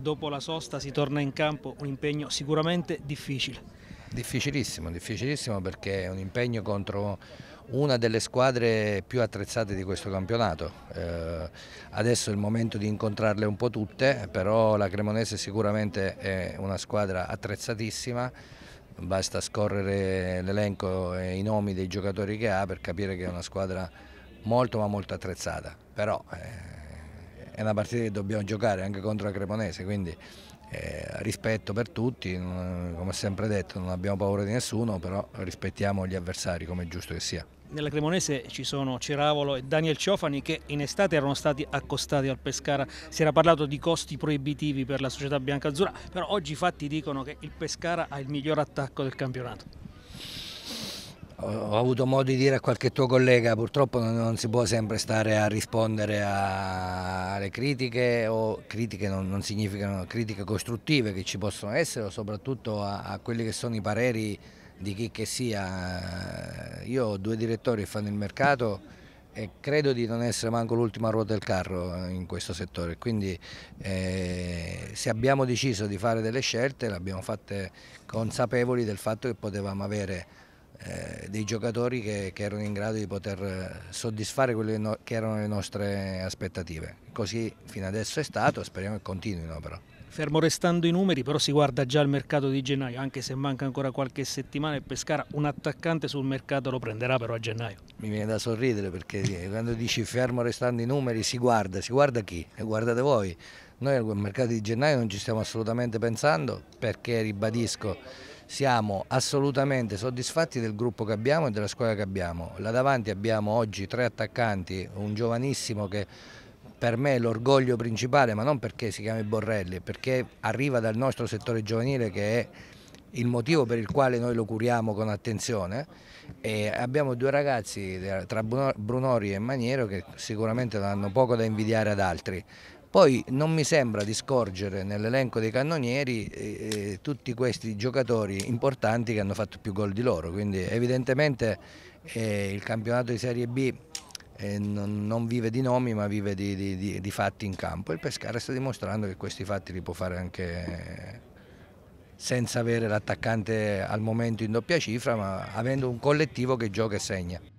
Dopo la sosta si torna in campo, un impegno sicuramente difficile. Difficilissimo, difficilissimo perché è un impegno contro una delle squadre più attrezzate di questo campionato. Eh, adesso è il momento di incontrarle un po' tutte, però la Cremonese sicuramente è una squadra attrezzatissima, basta scorrere l'elenco e i nomi dei giocatori che ha per capire che è una squadra molto ma molto attrezzata. Però, eh, è una partita che dobbiamo giocare anche contro la Cremonese, quindi eh, rispetto per tutti, come sempre detto non abbiamo paura di nessuno, però rispettiamo gli avversari come è giusto che sia. Nella Cremonese ci sono Ceravolo e Daniel Ciofani che in estate erano stati accostati al Pescara, si era parlato di costi proibitivi per la società biancazzurra, però oggi i fatti dicono che il Pescara ha il miglior attacco del campionato ho avuto modo di dire a qualche tuo collega, purtroppo non, non si può sempre stare a rispondere a, alle critiche o critiche non, non, significano critiche costruttive che ci possono essere o soprattutto a, a, quelli che sono i pareri di chi che sia. Eh, io ho due direttori che fanno il mercato e credo di non essere manco l'ultima ruota del carro in questo settore, quindi eh, se abbiamo deciso di fare delle scelte le abbiamo fatte consapevoli del fatto che potevamo avere eh, dei giocatori che, che, erano in grado di poter eh, soddisfare quelle no, che erano le nostre aspettative. Così fino adesso è stato, speriamo che continuino però. Fermo restando i numeri, però si guarda già il mercato di gennaio, anche se manca ancora qualche settimana e Pescara un attaccante sul mercato lo prenderà però a gennaio. Mi viene da sorridere perché eh, quando dici fermo restando i numeri si guarda, si guarda chi? guardate voi. Noi al mercato di gennaio non ci stiamo assolutamente pensando perché ribadisco siamo assolutamente soddisfatti del gruppo che abbiamo e della squadra che abbiamo. Là davanti abbiamo oggi tre attaccanti, un giovanissimo che per me è l'orgoglio principale, ma non perché si chiami Borrelli, perché arriva dal nostro settore giovanile che è il motivo per il quale noi lo curiamo con attenzione e abbiamo due ragazzi eh, tra Brunori e Maniero che sicuramente non hanno poco da invidiare ad altri poi non mi sembra di scorgere nell'elenco dei cannonieri eh, eh, tutti questi giocatori importanti che hanno fatto più gol di loro, quindi evidentemente eh, il campionato di Serie B eh, non, non, vive di nomi ma vive di, di, di, di fatti in campo. Il Pescara sta dimostrando che questi fatti li può fare anche senza avere l'attaccante al momento in doppia cifra, ma avendo un collettivo che gioca e segna.